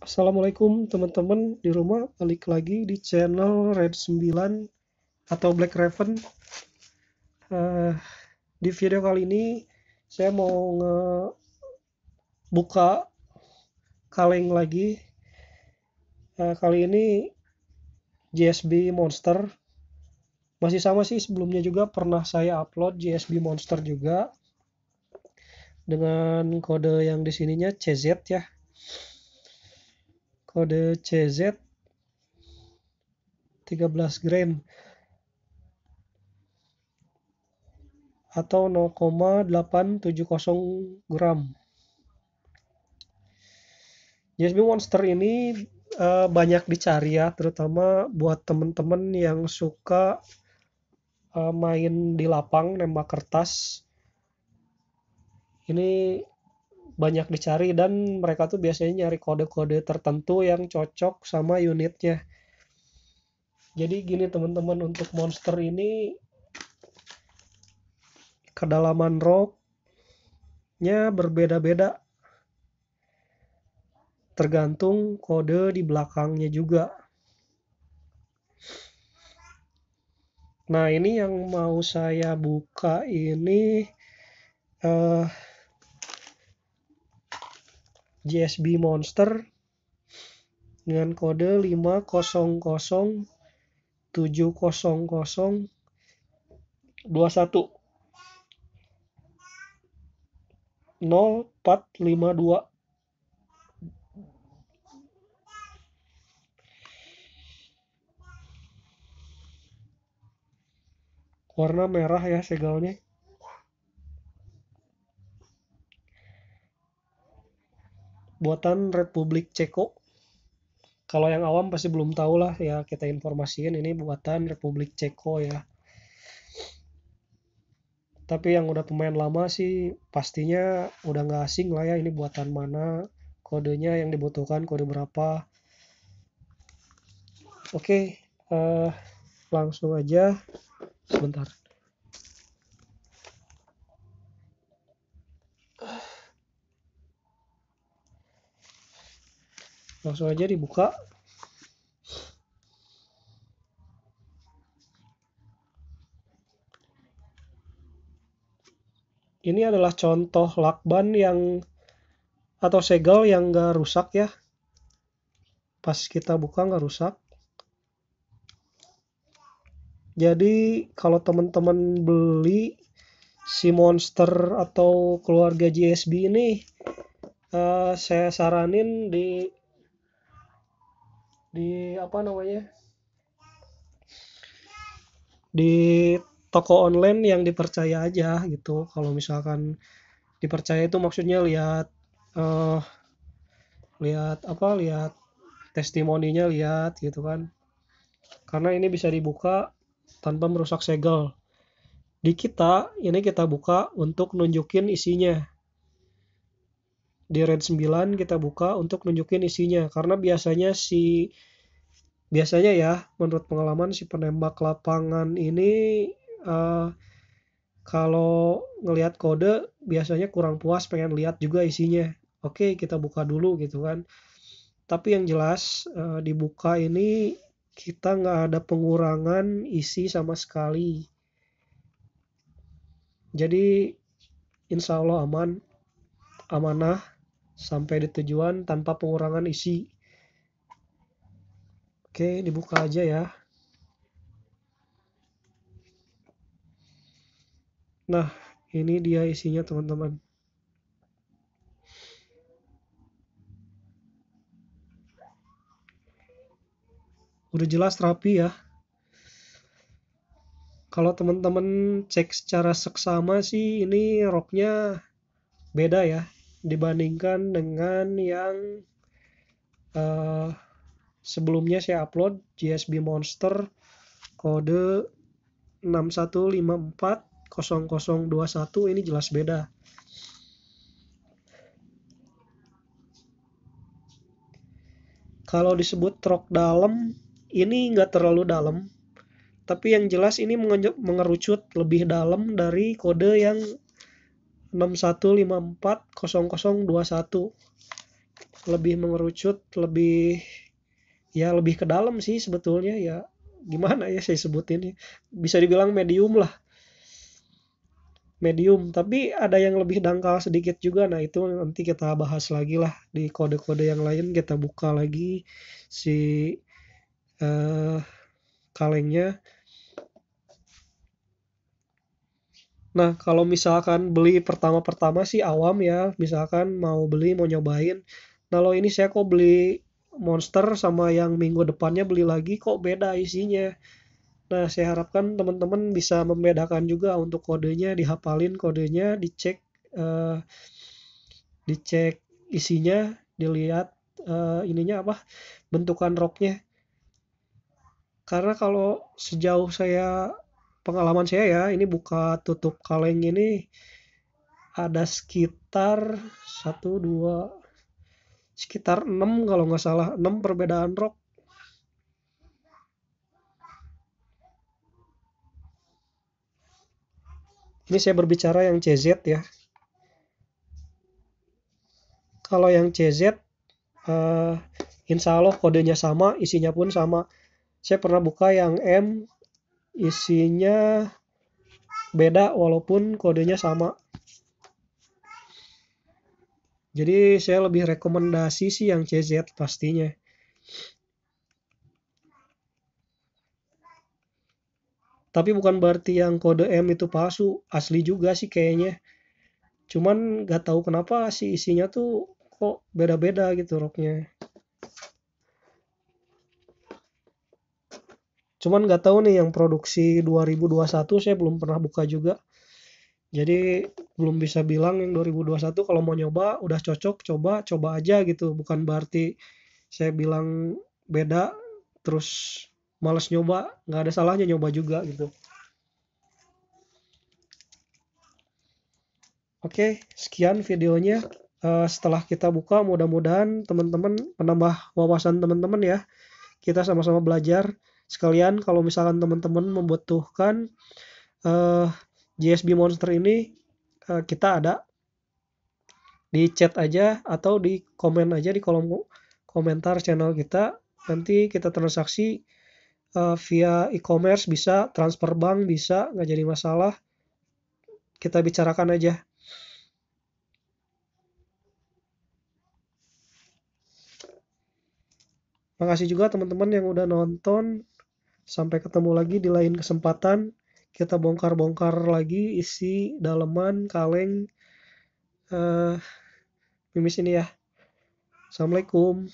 Assalamualaikum teman-teman di rumah balik lagi di channel Red 9 atau Black Raven uh, di video kali ini saya mau ngebuka kaleng lagi uh, kali ini GSB Monster masih sama sih sebelumnya juga pernah saya upload GSB Monster juga dengan kode yang di sininya CZ ya kode CZ 13 gram atau 0,870 gram. USB Monster ini uh, banyak dicari ya, terutama buat temen-temen yang suka uh, main di lapang nembak kertas. Ini banyak dicari dan mereka tuh biasanya nyari kode-kode tertentu yang cocok sama unitnya. Jadi gini teman-teman untuk monster ini kedalaman rocknya berbeda-beda tergantung kode di belakangnya juga. Nah ini yang mau saya buka ini uh, JSB Monster dengan kode 500 warna merah ya segalnya buatan Republik Ceko. Kalau yang awam pasti belum tahu lah ya kita informasikan ini buatan Republik Ceko ya. Tapi yang udah pemain lama sih pastinya udah nggak asing lah ya ini buatan mana, kodenya yang dibutuhkan kode berapa. Oke, okay, uh, eh, langsung aja sebentar. langsung aja dibuka ini adalah contoh lakban yang atau segel yang gak rusak ya pas kita buka gak rusak jadi kalau teman-teman beli si monster atau keluarga GSB ini uh, saya saranin di di apa namanya di toko online yang dipercaya aja gitu kalau misalkan dipercaya itu maksudnya lihat uh, lihat apa lihat testimoninya lihat gitu kan karena ini bisa dibuka tanpa merusak segel di kita ini kita buka untuk nunjukin isinya di red 9 kita buka untuk nunjukin isinya karena biasanya si biasanya ya menurut pengalaman si penembak lapangan ini uh, kalau ngelihat kode biasanya kurang puas pengen lihat juga isinya oke okay, kita buka dulu gitu kan tapi yang jelas uh, eh, dibuka ini kita nggak ada pengurangan isi sama sekali jadi insya Allah aman amanah sampai di tujuan tanpa pengurangan isi. Oke, dibuka aja ya. Nah, ini dia isinya teman-teman. Udah jelas rapi ya. Kalau teman-teman cek secara seksama sih ini roknya beda ya dibandingkan dengan yang uh, sebelumnya saya upload GSB Monster kode 61540021 ini jelas beda. Kalau disebut truk dalam, ini nggak terlalu dalam. Tapi yang jelas ini mengerucut lebih dalam dari kode yang 61540021 lebih mengerucut lebih ya lebih ke dalam sih sebetulnya ya gimana ya saya sebutin bisa dibilang medium lah medium tapi ada yang lebih dangkal sedikit juga nah itu nanti kita bahas lagi lah di kode-kode yang lain kita buka lagi si uh, kalengnya Nah, kalau misalkan beli pertama-pertama sih awam ya, misalkan mau beli, mau nyobain. Nah, lo ini saya kok beli monster sama yang minggu depannya beli lagi kok beda isinya. Nah, saya harapkan teman-teman bisa membedakan juga untuk kodenya, dihafalin kodenya, dicek uh, dicek isinya, dilihat uh, ininya apa? bentukan roknya. Karena kalau sejauh saya pengalaman saya ya ini buka tutup kaleng ini ada sekitar satu dua sekitar enam kalau nggak salah enam perbedaan rok ini saya berbicara yang CZ ya kalau yang CZ uh, eh, insya Allah kodenya sama isinya pun sama saya pernah buka yang M isinya beda walaupun kodenya sama jadi saya lebih rekomendasi sih yang CZ pastinya tapi bukan berarti yang kode M itu palsu asli juga sih kayaknya cuman gak tahu kenapa sih isinya tuh kok beda-beda gitu roknya Cuman nggak tahu nih yang produksi 2021 saya belum pernah buka juga. Jadi belum bisa bilang yang 2021 kalau mau nyoba udah cocok coba coba aja gitu bukan berarti saya bilang beda terus males nyoba nggak ada salahnya nyoba juga gitu. Oke sekian videonya uh, setelah kita buka mudah-mudahan teman-teman menambah wawasan teman-teman ya kita sama-sama belajar sekalian kalau misalkan teman-teman membutuhkan uh, eh, JSB Monster ini uh, kita ada di chat aja atau di komen aja di kolom komentar channel kita nanti kita transaksi uh, via e-commerce bisa transfer bank bisa nggak jadi masalah kita bicarakan aja makasih juga teman-teman yang udah nonton Sampai ketemu lagi di lain kesempatan. Kita bongkar-bongkar lagi isi daleman, kaleng, uh, mimis ini ya. Assalamualaikum.